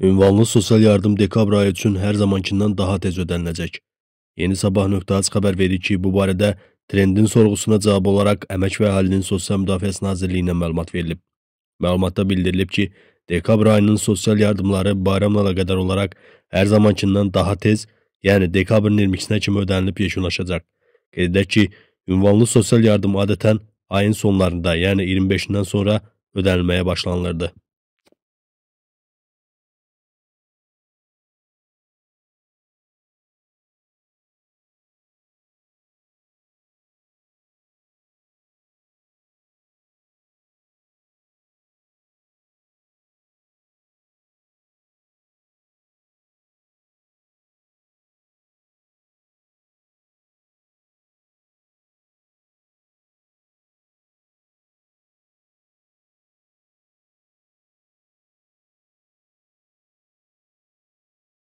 Ünvanlı sosial yardım dekabr ayı üçün hər zamankindən daha tez ödəniləcək. Yeni Sabah.az xəbər verir ki, bu barədə trendin sorğusuna cavab olaraq Əmək və Əhalinin Sosial Müdafiəsi Nazirliyindən məlumat verilib. Məlumatda bildirilib ki, dekabr ayının sosial yardımları bayramla əlaqədar olaraq hər zamankindən daha tez, yəni dekabrın 22-sinə kimi ödənilib yekunlaşacaq. Qeyd edək ki, ünvanlı sosial yardım adətən ayın sonlarında, yəni 25-dən sonra ödənilməyə başlanılırdı.